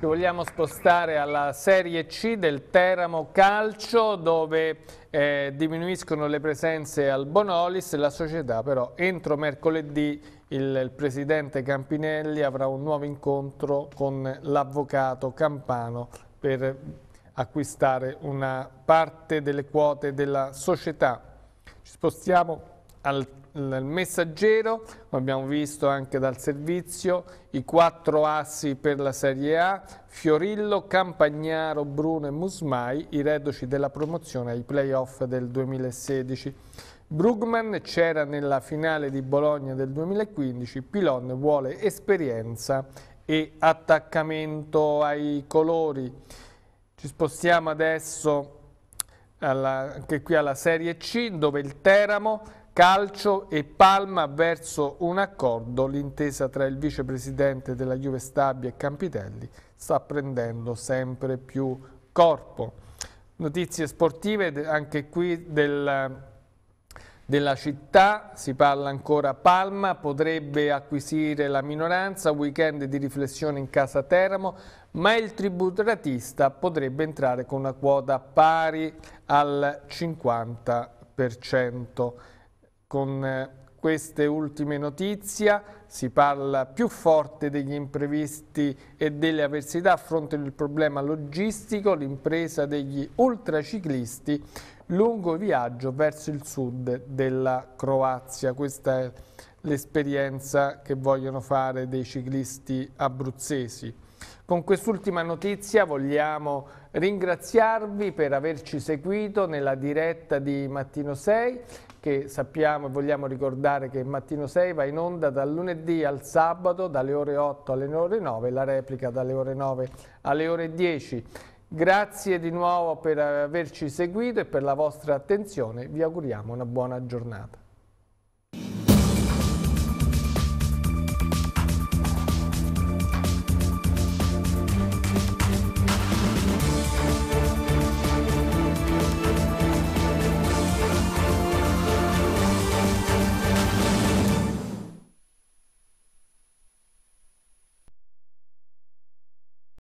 Ci vogliamo spostare alla Serie C del Teramo Calcio dove eh, diminuiscono le presenze al Bonolis, la società però entro mercoledì il, il presidente Campinelli avrà un nuovo incontro con l'avvocato Campano per acquistare una parte delle quote della società spostiamo al, al messaggero, lo abbiamo visto anche dal servizio, i quattro assi per la Serie A, Fiorillo, Campagnaro, Bruno e Musmai, i reduci della promozione ai playoff del 2016. Brugman c'era nella finale di Bologna del 2015, Pilon vuole esperienza e attaccamento ai colori. Ci spostiamo adesso alla, anche qui alla Serie C dove il Teramo, Calcio e Palma verso un accordo. L'intesa tra il vicepresidente della Juve Stabia e Campitelli sta prendendo sempre più corpo. Notizie sportive anche qui del della città, si parla ancora Palma, potrebbe acquisire la minoranza, weekend di riflessione in casa Teramo, ma il tributatista potrebbe entrare con una quota pari al 50%. Con eh, queste ultime notizie si parla più forte degli imprevisti e delle avversità a fronte del problema logistico, l'impresa degli ultraciclisti lungo viaggio verso il sud della Croazia. Questa è l'esperienza che vogliono fare dei ciclisti abruzzesi. Con quest'ultima notizia vogliamo ringraziarvi per averci seguito nella diretta di Mattino 6 che sappiamo e vogliamo ricordare che Mattino 6 va in onda dal lunedì al sabato dalle ore 8 alle ore 9, la replica dalle ore 9 alle ore 10. Grazie di nuovo per averci seguito e per la vostra attenzione. Vi auguriamo una buona giornata.